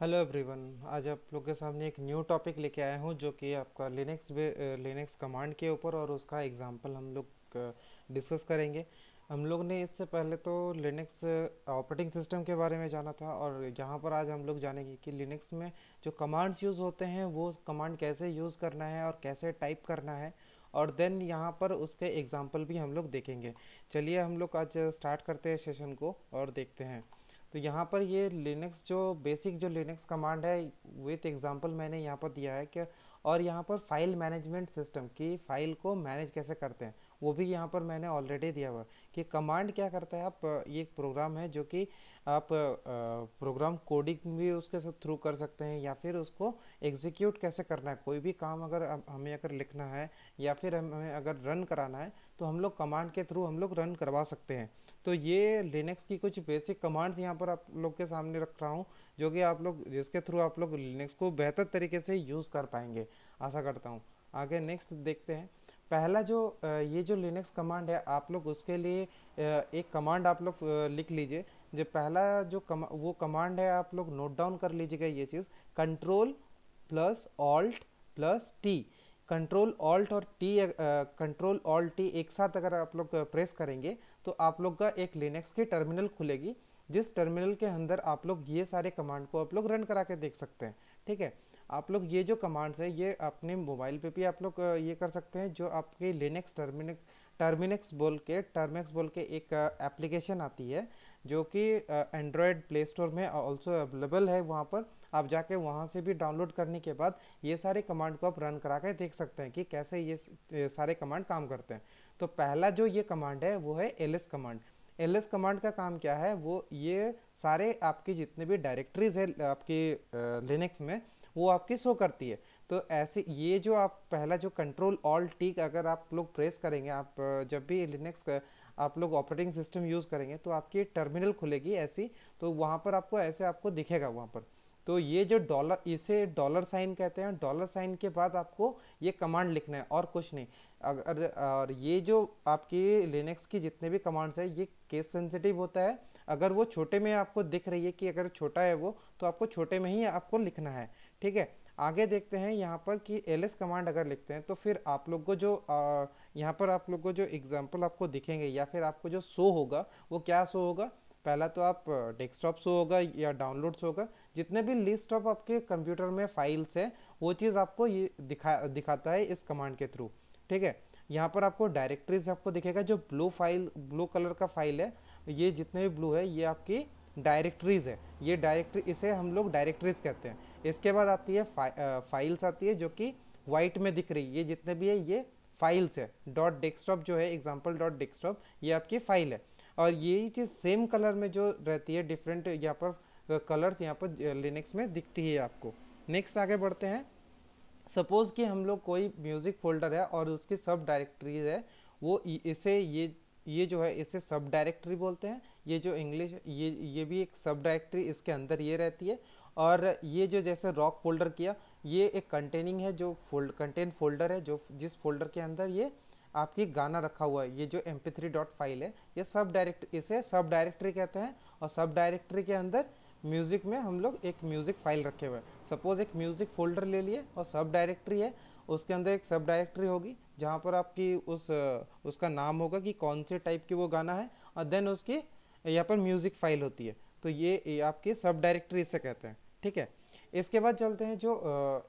hello everyone आज आप लोग के सामने एक न्यू टॉपिक लेके आया हूँ जो कि आपका लिनक्स लिनक्स कमांड के ऊपर और उसका एग्जांपल हम लोग डिस्कस करेंगे हम लोग ने इससे पहले तो लिनक्स ऑपरेटिंग सिस्टम के बारे में जाना था और यहाँ पर आज हम लोग जानेंगे कि लिनक्स में जो कमांड्स यूज़ होते हैं वो कमांड कैसे यूज़ करना है और कैसे टाइप करना है और देन यहाँ पर उसके एग्जाम्पल भी हम लोग देखेंगे चलिए हम लोग आज स्टार्ट करते हैं सेशन को और देखते हैं तो यहाँ पर ये लिनक्स जो बेसिक जो लिनक्स कमांड है विथ एग्जांपल मैंने यहाँ पर दिया है कि और यहाँ पर फाइल मैनेजमेंट सिस्टम की फाइल को मैनेज कैसे करते हैं वो भी यहाँ पर मैंने ऑलरेडी दिया हुआ कि कमांड क्या करता है आप ये एक प्रोग्राम है जो कि आप प्रोग्राम कोडिंग भी उसके थ्रू कर सकते हैं या फिर उसको एग्जीक्यूट कैसे करना है कोई भी काम अगर हमें अगर लिखना है या फिर हमें अगर रन कराना है तो हम लोग कमांड के थ्रू हम लोग रन करवा सकते हैं तो ये लिनक्स की कुछ बेसिक कमांड्स यहाँ पर आप लोग के सामने रख रहा हूँ जो कि आप लोग जिसके थ्रू आप लोग लिनक्स को बेहतर तरीके से यूज़ कर पाएंगे आशा करता हूँ आगे नेक्स्ट देखते हैं पहला जो ये जो लिनक्स कमांड है आप लोग उसके लिए एक कमांड आप लोग लिख लीजिए जो पहला जो कम वो कमांड है आप लोग नोट डाउन कर लीजिएगा ये चीज़ control plus alt plus T control alt और टी कंट्रोल ऑल्ट टी एक साथ अगर आप लोग प्रेस करेंगे तो आप लोग का एक लिनक्स की टर्मिनल खुलेगी जिस टर्मिनल के अंदर आप लोग ये सारे कमांड को आप लोग रन करा के देख सकते हैं ठीक है आप लोग ये जो कमांड्स है ये अपने मोबाइल पे भी आप लोग ये कर सकते हैं जो आपके लिनक्स टर्मिनक टर्मिनक्स बोल के टर्मिनक्स बोल के एक एप्लीकेशन आती है जो कि एंड्रॉयड प्ले स्टोर में ऑल्सो अवेलेबल है वहाँ पर आप जाके वहाँ से भी डाउनलोड करने के बाद ये सारे कमांड को आप रन करा के देख सकते हैं कि कैसे ये सारे कमांड काम करते हैं तो पहला जो ये कमांड है वो है एल कमांड एल कमांड का काम क्या है वो ये सारे आपके जितने भी डायरेक्टरीज है आपकी लिनक्स में वो आपकी शो करती है तो ऐसे ये जो आप पहला जो कंट्रोल ऑल टीक अगर आप लोग प्रेस करेंगे आप जब भी लिनक्स आप लोग ऑपरेटिंग सिस्टम यूज़ करेंगे तो आपकी टर्मिनल खुलेगी ऐसी तो वहाँ पर आपको ऐसे आपको दिखेगा वहाँ पर तो ये जो डॉलर इसे डॉलर साइन कहते हैं डॉलर साइन के बाद आपको ये कमांड लिखना है और कुछ नहीं अगर और ये जो आपकी लिनक्स की जितने भी कमांड्स है ये केस सेंसिटिव होता है अगर वो छोटे में आपको दिख रही है कि अगर छोटा है वो तो आपको छोटे में ही आपको लिखना है ठीक है आगे देखते हैं यहाँ पर कि एल कमांड अगर लिखते हैं तो फिर आप लोग को जो यहाँ पर आप लोग को जो एग्जाम्पल आपको दिखेंगे या फिर आपको जो शो होगा वो क्या शो होगा पहला तो आप डेस्कटॉप शो होगा या डाउनलोड शो होगा जितने भी लिस्ट ऑफ आपके कंप्यूटर में फाइल्स है वो चीज़ आपको ये दिखा दिखाता है इस कमांड के थ्रू ठीक है यहाँ पर आपको डायरेक्टरीज आपको दिखेगा जो ब्लू फाइल ब्लू कलर का फाइल है ये जितने भी ब्लू है ये आपकी डायरेक्टरीज है ये डायरेक्टरी इसे हम लोग डायरेक्टरीज कहते हैं इसके बाद आती है फा, आ, फाइल्स आती है जो कि व्हाइट में दिख रही है ये जितने भी है ये फाइल्स है डॉट डेस्कटॉप जो है एग्जाम्पल डॉट डेस्कटॉप ये आपकी फाइल है और यही चीज़ सेम कलर में जो रहती है डिफरेंट यहाँ पर कलर्स यहाँ पर लिनक्स में दिखती है आपको नेक्स्ट आगे बढ़ते हैं सपोज कि हम लोग कोई म्यूज़िक फोल्डर है और उसकी सब डायरेक्टरीज है वो इसे ये ये जो है इसे सब डायरेक्टरी बोलते हैं ये जो इंग्लिश ये ये भी एक सब डायरेक्टरी इसके अंदर ये रहती है और ये जो जैसे रॉक फोल्डर किया ये एक कंटेनिंग है जो फोल्ड कंटेन फोल्डर है जो जिस फोल्डर के अंदर ये आपकी गाना रखा हुआ है ये जो एम फाइल है ये सब डायरेक्ट इसे सब डायरेक्टरी कहते हैं और सब डायरेक्टरी के अंदर म्यूज़िक में हम लोग एक म्यूज़िक फाइल रखे हुए हैं सपोज एक म्यूज़िक फोल्डर ले लिए और सब डायरेक्टरी है उसके अंदर एक सब डायरेक्टरी होगी जहाँ पर आपकी उस उसका नाम होगा कि कौन से टाइप की वो गाना है और देन उसकी यहाँ पर म्यूज़िक फाइल होती है तो ये, आपकी सब डायरेक्टरी से कहते हैं ठीक है इसके बाद चलते हैं जो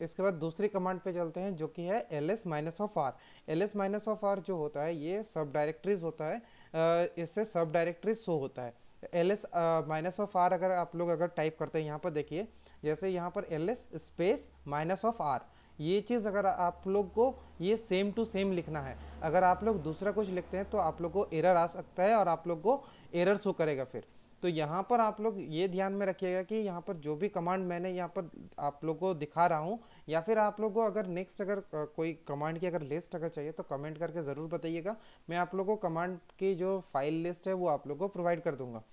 इसके बाद दूसरी कमांड पे चलते हैं जो कि है L S minus of R L S minus of R जो होता है ये सब डायरेक्टरीज होता है इससे सब डायरेक्टरीज शो होता है L S minus of R अगर आप लोग अगर टाइप करते हैं यहाँ पर देखिए जैसे यहाँ पर L S space minus of R ये चीज़ अगर आप लोग को ये सेम टू सेम लिखना है अगर आप लोग दूसरा कुछ लिखते हैं तो आप लोग को एरर आ सकता है और आप लोग को एरर शो करेगा फिर तो यहाँ पर आप लोग ये ध्यान में रखिएगा कि यहाँ पर जो भी कमांड मैंने यहाँ पर आप लोग को दिखा रहा हूँ या फिर आप लोग को अगर नेक्स्ट अगर कोई कमांड की अगर लिस्ट अगर चाहिए तो कमेंट करके ज़रूर बताइएगा मैं आप लोग को कमांड की जो फाइल लिस्ट है वो आप लोग को प्रोवाइड कर दूंगा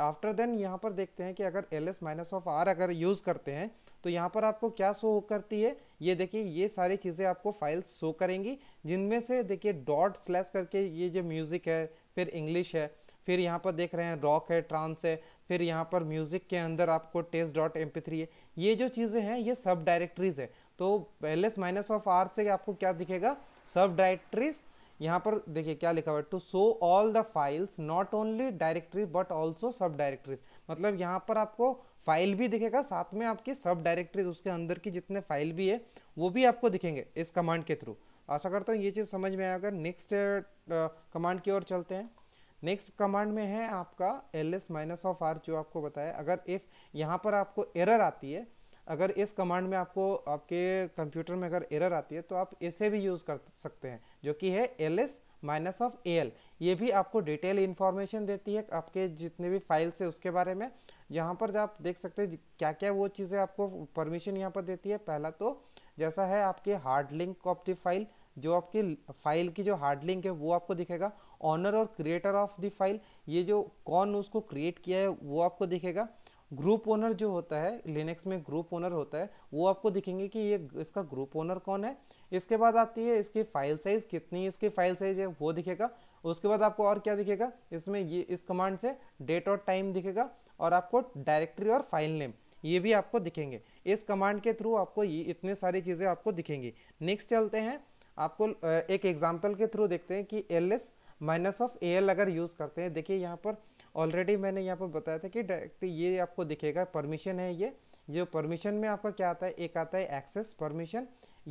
आफ्टर देन यहाँ पर देखते हैं कि अगर L S minus of R अगर यूज़ करते हैं तो यहाँ पर आपको क्या शो करती है ये देखिए ये सारी चीज़ें आपको फाइल्स शो करेंगी जिनमें से देखिए डॉट स्लैश करके ये जो म्यूज़िक है फिर इंग्लिश है फिर यहाँ पर देख रहे हैं रॉक है ट्रांस है फिर यहाँ पर म्यूज़िक के अंदर आपको test dot M P three है ये जो चीज़ें हैं ये सब डायरेक्टरीज है तो L S minus of R से आपको क्या दिखेगा सब डायरेक्टरीज यहाँ पर देखिए क्या लिखा हुआ है to show all the files not only directory but also subdirectories मतलब यहाँ पर आपको फाइल भी दिखेगा साथ में आपकी सब डायरेक्टरीज उसके अंदर की जितने फाइल भी है वो भी आपको दिखेंगे इस कमांड के थ्रू आशा करता हूँ ये चीज़ समझ में आएगा नेक्स्ट कमांड की ओर चलते हैं नेक्स्ट कमांड में है आपका L S minus of R जो आपको बताया अगर इफ़ यहाँ पर आपको एरर आती है अगर इस कमांड में आपको आपके कंप्यूटर में अगर एरर आती है तो आप इसे भी यूज़ कर सकते हैं जो कि है L S minus of A L ये भी आपको डिटेल इन्फॉर्मेशन देती है आपके जितने भी फाइल्स है उसके बारे में यहाँ पर आप देख सकते हैं क्या क्या वो चीज़ें आपको परमिशन यहाँ पर देती है पहला तो जैसा है आपके hard link of the file जो आपकी फाइल की जो हार्ड लिंक है वो आपको दिखेगा ऑनर और क्रिएटर ऑफ द फाइल ये जो कौन उसको क्रिएट किया है वो आपको दिखेगा ग्रुप ओनर जो होता है लिनक्स में ग्रुप ओनर होता है वो आपको दिखेंगे कि ये इसका ग्रुप ओनर कौन है इसके बाद आती है इसकी फाइल साइज कितनी इसकी फाइल साइज है वो दिखेगा उसके बाद आपको और क्या दिखेगा इसमें ये इस कमांड से डेट और टाइम दिखेगा और आपको डायरेक्टरी और फाइल नेम ये भी आपको दिखेंगे इस कमांड के थ्रू आपको ये इतने सारी चीज़ें आपको दिखेंगी नेक्स्ट चलते हैं आपको एक एग्जाम्पल के थ्रू देखते हैं कि L S minus of A L अगर यूज़ करते हैं देखिए यहाँ पर ऑलरेडी मैंने यहाँ पर बताया था कि डायरेक्ट ये आपको दिखेगा परमिशन है ये जो परमिशन में आपका क्या आता है एक आता है एक्सेस परमिशन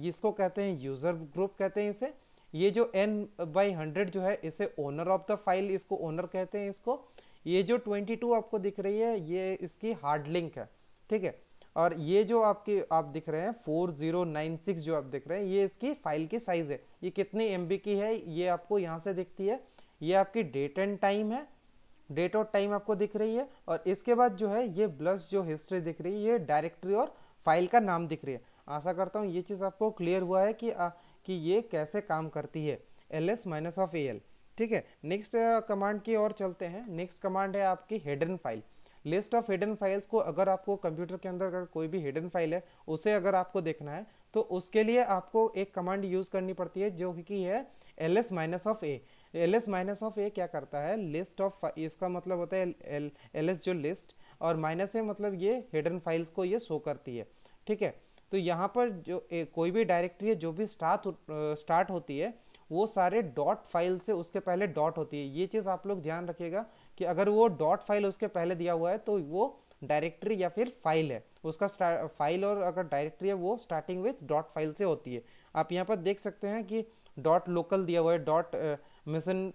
इसको कहते हैं यूजर ग्रुप कहते हैं इसे ये जो एन बाई हंड्रेड जो है इसे ओनर ऑफ द फाइल इसको ओनर कहते हैं इसको ये जो ट्वेंटी टू आपको दिख रही है ये इसकी हार्ड लिंक है ठीक है और ये जो आपके आप दिख रहे हैं फोर जीरो नाइन सिक्स जो आप दिख रहे हैं ये इसकी फाइल की साइज है ये कितनी एम की है ये आपको यहाँ से दिखती है ये आपकी डेट एंड टाइम है डेट और टाइम आपको दिख रही है और इसके बाद जो है ये ब्लस जो हिस्ट्री दिख रही है ये डायरेक्टरी और फाइल का नाम दिख रही है आशा करता हूँ ये चीज़ आपको क्लियर हुआ है कि आ, कि ये कैसे काम करती है L S minus of A L ठीक है नेक्स्ट कमांड की ओर चलते हैं नेक्स्ट कमांड है आपकी hidden file list of hidden files को अगर आपको कंप्यूटर के अंदर अगर कोई भी हिडन फाइल है उसे अगर आपको देखना है तो उसके लिए आपको एक कमांड यूज करनी पड़ती है जो कि है L S minus of A L S minus of A क्या करता है लिस्ट ऑफ इसका मतलब होता है एल एस जो लिस्ट और माइनस है मतलब ये हिडन फाइल्स को ये शो करती है ठीक है तो यहाँ पर जो ए, कोई भी डायरेक्टरी है जो भी स्टार्ट स्टार्ट होती है वो सारे डॉट फाइल से उसके पहले डॉट होती है ये चीज़ आप लोग ध्यान रखिएगा कि अगर वो डॉट फाइल उसके पहले दिया हुआ है तो वो डायरेक्टरी या फिर फाइल है उसका फाइल और अगर डायरेक्टरी है वो स्टार्टिंग विथ डॉट फाइल से होती है आप यहाँ पर देख सकते हैं कि डॉट लोकल दिया हुआ है dot mission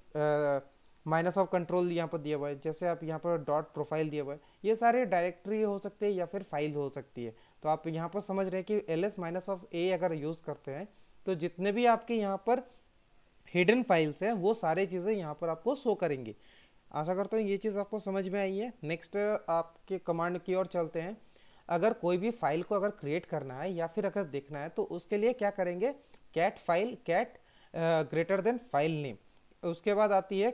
minus of control यहाँ पर दिया हुआ है जैसे आप यहाँ पर डॉट प्रोफाइल दिया हुआ है ये सारे डायरेक्टरी हो सकते हैं या फिर फाइल हो सकती है तो आप यहाँ पर समझ रहे हैं कि L S minus of A अगर यूज़ करते हैं तो जितने भी आपके यहाँ पर हिडन फाइल्स हैं वो सारे चीज़ें यहाँ पर आपको शो करेंगे आशा करता हूँ ये चीज़ आपको समझ में आई है नेक्स्ट आपके कमांड की ओर चलते हैं अगर कोई भी फाइल को अगर क्रिएट करना है या फिर अगर देखना है तो उसके लिए क्या करेंगे cat file cat greater than file name उसके बाद आती है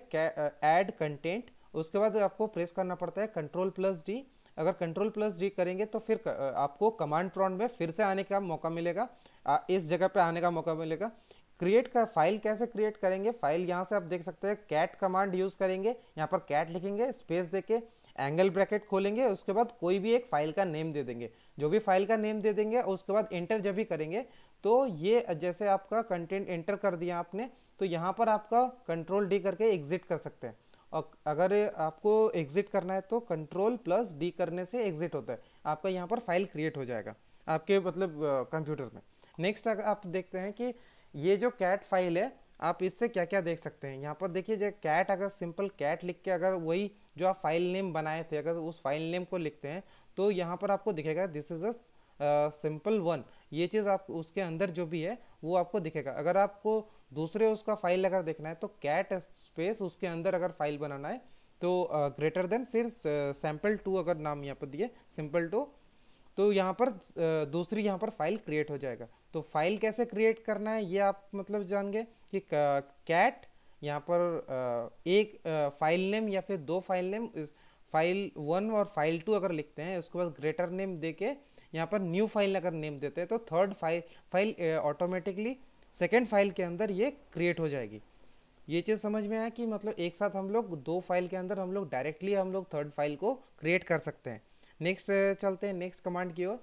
ऐड कंटेंट उसके बाद आपको प्रेस करना पड़ता है कंट्रोल प्लस डी अगर कंट्रोल प्लस डी करेंगे तो फिर आपको कमांड प्रॉन्ट में फिर से आने का मौका मिलेगा इस जगह पे आने का मौका मिलेगा क्रिएट का फाइल कैसे क्रिएट करेंगे फाइल यहाँ से आप देख सकते हैं कैट कमांड यूज करेंगे यहाँ पर कैट लिखेंगे स्पेस देके एंगल ब्रैकेट खोलेंगे उसके बाद कोई भी एक फाइल का नेम दे देंगे जो भी फाइल का नेम दे देंगे उसके बाद एंटर जब भी करेंगे तो ये जैसे आपका कंटेंट एंटर कर दिया आपने तो यहाँ पर आपका कंट्रोल डी करके एग्जिट कर सकते हैं और अगर आपको एग्जिट करना है तो कंट्रोल प्लस डी करने से एग्जिट होता है आपका यहाँ पर फाइल क्रिएट हो जाएगा आपके मतलब कंप्यूटर में नेक्स्ट अगर आप देखते हैं कि ये जो कैट फाइल है आप इससे क्या क्या देख सकते हैं यहाँ पर देखिए कैट अगर सिंपल कैट लिख के अगर वही जो आप फाइल नेम बनाए थे अगर उस फाइल नेम को लिखते हैं तो यहाँ पर आपको दिखेगा this is a simple one ये चीज़ आप उसके अंदर जो भी है वो आपको दिखेगा अगर आपको दूसरे उसका फाइल अगर देखना है तो कैट स्पेस उसके अंदर अगर फाइल बनाना है तो ग्रेटर देन फिर सैम्पल टू अगर नाम यहाँ पर दिए सिंपल टू तो यहाँ पर दूसरी यहाँ पर फाइल क्रिएट हो जाएगा तो फाइल कैसे क्रिएट करना है ये आप मतलब जान गए कि कैट यहाँ पर एक फाइल नेम या फिर दो फाइल नेम फाइल वन और फाइल टू अगर लिखते हैं उसके बाद ग्रेटर नेम दे के यहाँ पर न्यू फाइल अगर नेम देते हैं तो third file file automatically second file के अंदर ये क्रिएट हो जाएगी ये चीज़ समझ में आया कि मतलब एक साथ हम लोग दो फाइल के अंदर हम लोग डायरेक्टली हम लोग थर्ड फाइल को क्रिएट कर सकते हैं नेक्स्ट चलते हैं नेक्स्ट कमांड की ओर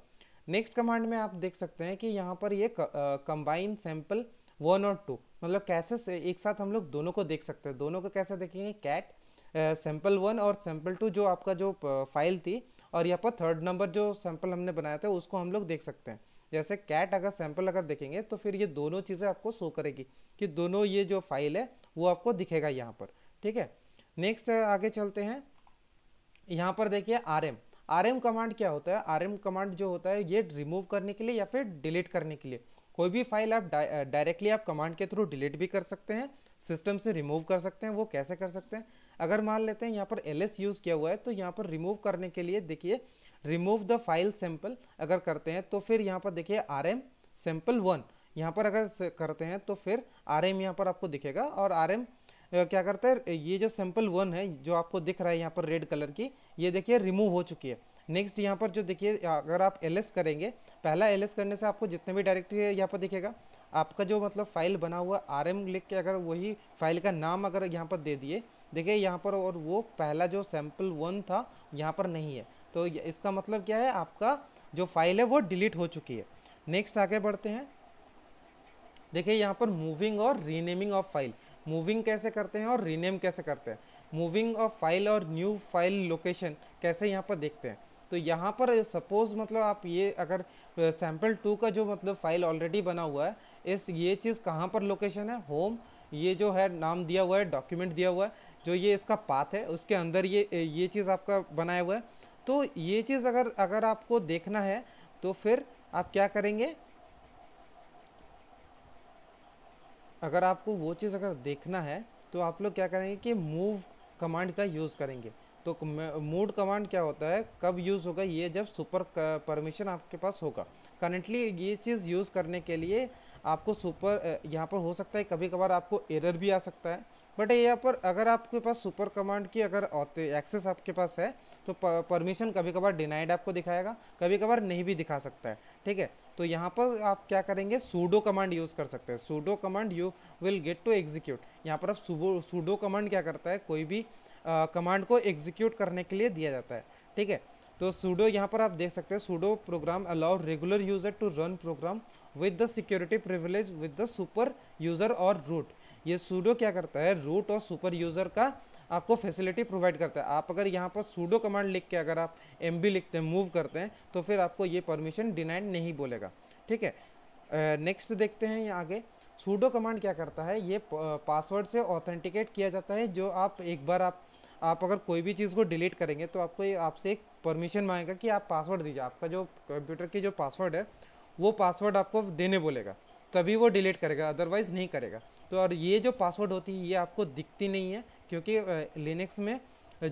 नेक्स्ट कमांड में आप देख सकते हैं कि यहाँ पर ये कंबाइन सैम्पल वन और टू मतलब कैसे से एक साथ हम लोग दोनों को देख सकते हैं दोनों को कैसे देखेंगे कैट सैम्पल वन और सैम्पल टू जो आपका जो फाइल थी और यहाँ पर थर्ड नंबर जो सैम्पल हमने बनाया था उसको हम लोग देख सकते हैं जैसे कैट अगर सैंपल अगर देखेंगे तो फिर ये दोनों चीज़ें आपको शो करेगी कि दोनों ये जो फाइल है वो आपको दिखेगा यहाँ पर ठीक है नेक्स्ट आगे चलते हैं यहाँ पर देखिए R M R M command क्या होता है आर एम कमांड जो होता है ये रिमूव करने के लिए या फिर डिलीट करने के लिए कोई भी फाइल आप डायरेक्टली आप कमांड के थ्रू डिलीट भी कर सकते हैं सिस्टम से रिमूव कर सकते हैं वो कैसे कर सकते हैं अगर मान लेते हैं यहाँ पर एल यूज़ किया हुआ है तो यहाँ पर रिमूव करने के लिए देखिए रिमूव द फाइल सैंपल अगर करते हैं तो फिर यहाँ पर देखिए आर एम सैंपल वन यहाँ पर अगर करते हैं तो फिर आर एम यहाँ पर आपको दिखेगा और आर एम क्या करता है ये जो सैंपल वन है जो आपको दिख रहा है यहाँ पर रेड कलर की ये देखिए रिमूव हो चुकी है नेक्स्ट यहाँ पर जो देखिए अगर आप एल करेंगे पहला एल करने से आपको जितने भी डायरेक्टरी है यहाँ पर दिखेगा आपका जो मतलब फाइल बना हुआ आर एम लिख के अगर वही फाइल का नाम अगर यहाँ पर दे दिए देखिए यहाँ पर और वो पहला जो सैंपल वन था यहाँ पर नहीं है तो इसका मतलब क्या है आपका जो फाइल है वो डिलीट हो चुकी है नेक्स्ट आगे बढ़ते हैं देखिए यहाँ पर मूविंग और रीनेमिंग ऑफ फाइल मूविंग कैसे करते हैं और रीनेम कैसे करते हैं मूविंग ऑफ फाइल और न्यू फाइल लोकेशन कैसे यहाँ पर देखते हैं तो यहाँ पर सपोज मतलब आप ये अगर सैम्पल टू का जो मतलब फाइल ऑलरेडी बना हुआ है इस ये चीज़ कहाँ पर लोकेशन है होम ये जो है नाम दिया हुआ है डॉक्यूमेंट दिया हुआ है जो ये इसका पाथ है उसके अंदर ये ये चीज़ आपका बनाया हुआ है तो ये चीज़ अगर अगर आपको देखना है तो फिर आप क्या करेंगे अगर आपको वो चीज़ अगर देखना है तो आप लोग क्या करेंगे कि मूव कमांड का यूज़ करेंगे तो मूड कमांड क्या होता है कब यूज़ होगा ये जब सुपर परमिशन आपके पास होगा करेंटली ये चीज़ यूज़ करने के लिए आपको सुपर यहाँ पर हो सकता है कभी कभार आपको एरर भी आ सकता है बट यहाँ पर अगर आपके पास सुपर कमांड की अगर एक्सेस आपके पास है तो परमिशन कभी कभार डिनाइड आपको दिखाएगा कभी कभार नहीं भी दिखा सकता है ठीक है तो यहाँ पर आप क्या करेंगे सूडो कमांड यूज़ कर सकते हैं sudo command you will get to execute यहाँ पर आप सूडो कमांड क्या करता है कोई भी कमांड को एग्जीक्यूट करने के लिए दिया जाता है ठीक है तो सूडो यहाँ पर आप देख सकते हैं sudo program allow regular user to run program with the security privilege with the super user और रूट ये सूडो क्या करता है रूट और सुपर यूज़र का आपको फैसिलिटी प्रोवाइड करता है आप अगर यहाँ पर सूडो कमांड लिख के अगर आप एम लिखते हैं मूव करते हैं तो फिर आपको ये परमिशन डिनाइड नहीं बोलेगा ठीक है नेक्स्ट uh, देखते हैं यहाँ आगे सूडो कमांड क्या करता है ये पासवर्ड से ऑथेंटिकेट किया जाता है जो आप एक बार आप आप अगर कोई भी चीज़ को डिलीट करेंगे तो आपको आपसे एक परमिशन मांगेगा कि आप पासवर्ड दीजिए आपका जो कंप्यूटर की जो पासवर्ड है वो पासवर्ड आपको देने बोलेगा तभी वो डिलीट करेगा अदरवाइज़ नहीं करेगा तो और ये जो पासवर्ड होती है ये आपको दिखती नहीं है क्योंकि लिनक्स में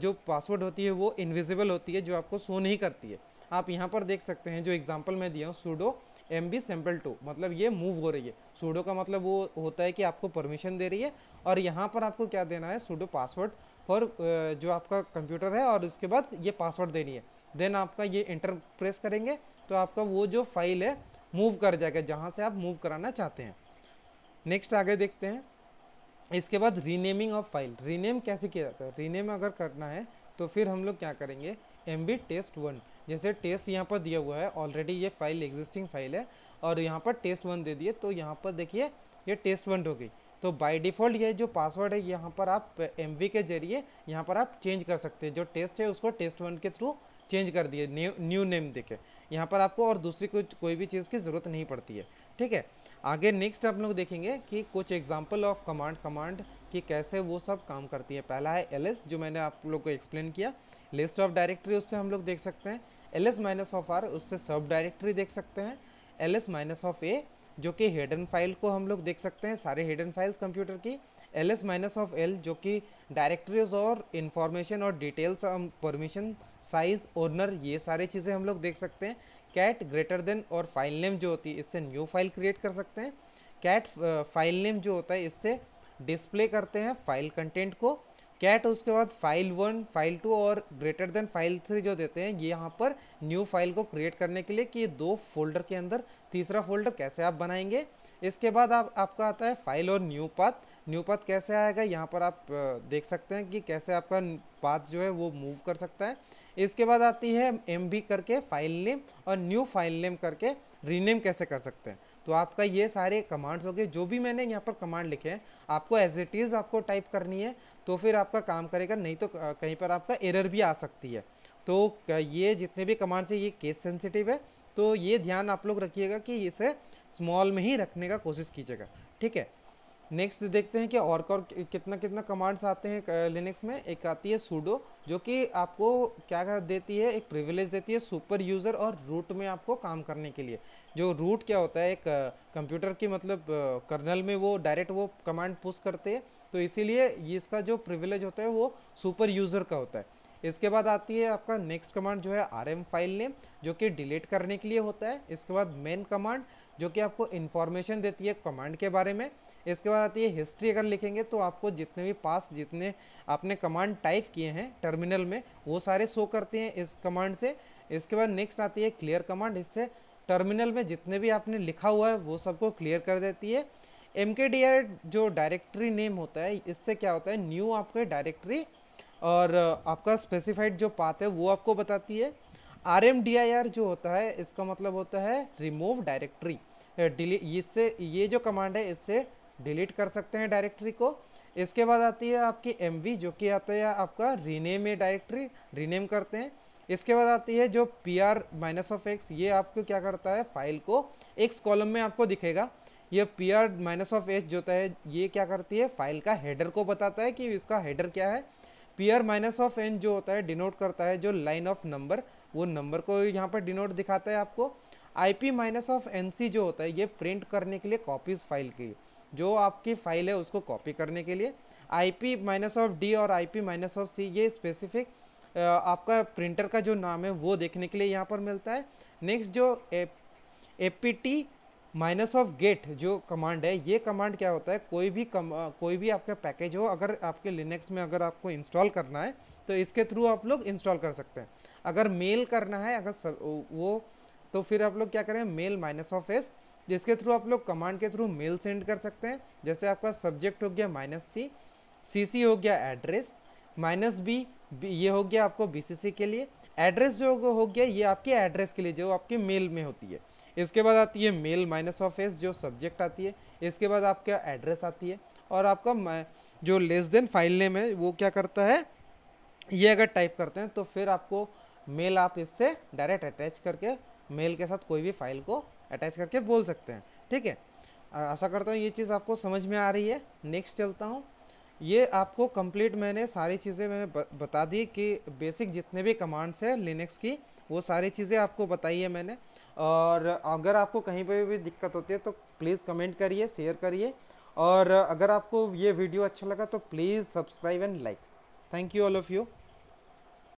जो पासवर्ड होती है वो इनविजिबल होती है जो आपको शो नहीं करती है आप यहाँ पर देख सकते हैं जो एग्जाम्पल मैं दिया हूँ sudo M B sample two मतलब ये मूव हो रही है सूडो का मतलब वो होता है कि आपको परमिशन दे रही है और यहाँ पर आपको क्या देना है सूडो पासवर्ड और जो आपका कंप्यूटर है और उसके बाद ये पासवर्ड देनी है देन आपका ये इंटर प्रेस करेंगे तो आपका वो जो फाइल है मूव कर जाएगा जहाँ से आप मूव कराना चाहते हैं नेक्स्ट आगे देखते हैं इसके बाद रीनेमिंग ऑफ फाइल रीनेम कैसे किया जाता है रीनेम अगर करना है तो फिर हम लोग क्या करेंगे एम टेस्ट वन जैसे टेस्ट यहाँ पर दिया हुआ है ऑलरेडी ये फाइल एग्जिस्टिंग फाइल है और यहाँ पर टेस्ट वन दे दिए तो यहाँ पर देखिए ये टेस्ट वन हो गई तो बाय डिफ़ॉल्ट ये जो पासवर्ड है यहाँ पर आप एम के जरिए यहाँ पर आप चेंज कर सकते हैं जो टेस्ट है उसको टेस्ट वन के थ्रू चेंज कर दिए न्यू न्यू नेम देखे यहाँ पर आपको और दूसरी कुछ कोई भी चीज़ की ज़रूरत नहीं पड़ती है ठीक है आगे नेक्स्ट आप लोग देखेंगे कि कुछ एग्जाम्पल ऑफ कमांड कमांड कि कैसे वो सब काम करती है पहला है एल जो मैंने आप लोग को एक्सप्लेन किया लिस्ट ऑफ डायरेक्टरी उससे हम लोग देख सकते हैं L S minus of R उससे सब डायरेक्टरी देख सकते हैं L S minus of A जो कि हेडन फाइल को हम लोग देख सकते हैं सारे हेडन फाइल्स कंप्यूटर की L S minus of L जो कि डायरेक्टरीज और इन्फॉर्मेशन और details permission um, size owner ये सारी चीज़ें हम लोग देख सकते हैं कैट ग्रेटर देन और फाइल नेम जो होती है इससे न्यू फाइल क्रिएट कर सकते हैं कैट फाइल नेम जो होता है इससे डिस्प्ले करते हैं फाइल कंटेंट को कैट उसके बाद फाइल वन फाइल टू और ग्रेटर देन फाइल थ्री जो देते हैं ये यहाँ पर न्यू फाइल को क्रिएट करने के लिए कि ये दो फोल्डर के अंदर तीसरा फोल्डर कैसे आप बनाएंगे इसके बाद आप आपका आता है फाइल और न्यू पाथ न्यू पाथ कैसे आएगा यहाँ पर आप देख सकते हैं कि कैसे आपका पाथ जो है वो मूव कर सकता है इसके बाद आती है एम करके फाइल नेम और न्यू फाइल नेम करके रीनेम कैसे कर सकते हैं तो आपका ये सारे कमांड्स हो गए जो भी मैंने यहाँ पर कमांड लिखे हैं आपको एज इट इज़ आपको टाइप करनी है तो फिर आपका काम करेगा नहीं तो कहीं पर आपका एरर भी आ सकती है तो ये जितने भी कमांड्स हैं ये केस सेंसिटिव है तो ये ध्यान आप लोग रखिएगा कि इसे स्मॉल में ही रखने का कोशिश कीजिएगा ठीक है नेक्स्ट देखते हैं कि और और कितना कितना कमांड्स आते हैं लिनक्स में एक आती है सूडो जो कि आपको क्या देती है एक प्रिविलेज देती है सुपर यूज़र और रूट में आपको काम करने के लिए जो रूट क्या होता है एक कंप्यूटर की मतलब कर्नल में वो डायरेक्ट वो कमांड पुश करते हैं तो इसीलिए इसका जो प्रिविलेज होता है वो सुपर यूज़र का होता है इसके बाद आती है आपका नेक्स्ट कमांड जो है आर एम फाइल नेम जो कि डिलीट करने के लिए होता है इसके बाद मेन कमांड जो कि आपको इन्फॉर्मेशन देती है कमांड के बारे में इसके बाद आती है हिस्ट्री अगर लिखेंगे तो आपको जितने भी पास जितने आपने कमांड टाइप किए हैं टर्मिनल में वो सारे शो करते हैं इस कमांड से इसके बाद नेक्स्ट आती है क्लियर कमांड इससे टर्मिनल में जितने भी आपने लिखा हुआ है वो सबको क्लियर कर देती है एम जो डायरेक्ट्री नेम होता है इससे क्या होता है न्यू आपके डायरेक्ट्री और आपका स्पेसिफाइड जो पाथ है वो आपको बताती है R M D I R जो होता है इसका मतलब होता है रिमूव डायरेक्ट्री डिलीट इससे ये जो कमांड है इससे डिलीट कर सकते हैं डायरेक्टरी को इसके बाद आती है आपकी एम जो कि आता है आपका रीनेम ए डायरेक्टरी रीनेम करते हैं इसके बाद आती है जो P R minus of X ये आपको क्या करता है फाइल को एक्स कॉलम में आपको दिखेगा ये P R minus of H जो है ये क्या करती है फाइल का हेडर को बताता है कि इसका हेडर क्या है P R minus of N जो होता है डिनोट करता है जो लाइन ऑफ नंबर वो नंबर को यहाँ पर डिनोट दिखाता है आपको I P minus of N C जो होता है ये प्रिंट करने के लिए कॉपीज फाइल की जो आपकी फाइल है उसको कॉपी करने के लिए I P minus of D और I P minus of C ये स्पेसिफिक आपका प्रिंटर का जो नाम है वो देखने के लिए यहाँ पर मिलता है नेक्स्ट जो A P T minus of get जो कमांड है ये कमांड क्या होता है कोई भी कम, कोई भी आपका पैकेज हो अगर आपके लिनक्स में अगर आपको इंस्टॉल करना है तो इसके थ्रू आप लोग इंस्टॉल कर सकते हैं अगर मेल करना है अगर सब, वो तो फिर आप लोग क्या करें मेल माइनस ऑफ एस जिसके थ्रू आप लोग कमांड के थ्रू मेल सेंड कर सकते हैं जैसे आपका सब्जेक्ट हो गया माइनस सी सी सी हो गया एड्रेस माइनस बी ये हो गया आपको बीसीसी के लिए एड्रेस जो हो गया ये आपके एड्रेस के लिए जो आपके मेल में होती है इसके बाद आती है मेल माइनस ऑफ एस जो सब्जेक्ट आती है इसके बाद आपका एड्रेस आती है और आपका जो लेस देन फाइल नेम है वो क्या करता है ये अगर टाइप करते हैं तो फिर आपको मेल आप इससे डायरेक्ट अटैच करके मेल के साथ कोई भी फाइल को अटैच करके बोल सकते हैं ठीक है आशा करता हूँ ये चीज़ आपको समझ में आ रही है नेक्स्ट चलता हूँ ये आपको कंप्लीट मैंने सारी चीज़ें मैंने बता दी कि बेसिक जितने भी कमांड्स हैं लिनक्स की वो सारी चीज़ें आपको बताई है मैंने और अगर आपको कहीं पर भी दिक्कत होती है तो प्लीज़ कमेंट करिए शेयर करिए और अगर आपको ये वीडियो अच्छा लगा तो please subscribe and like thank you all of you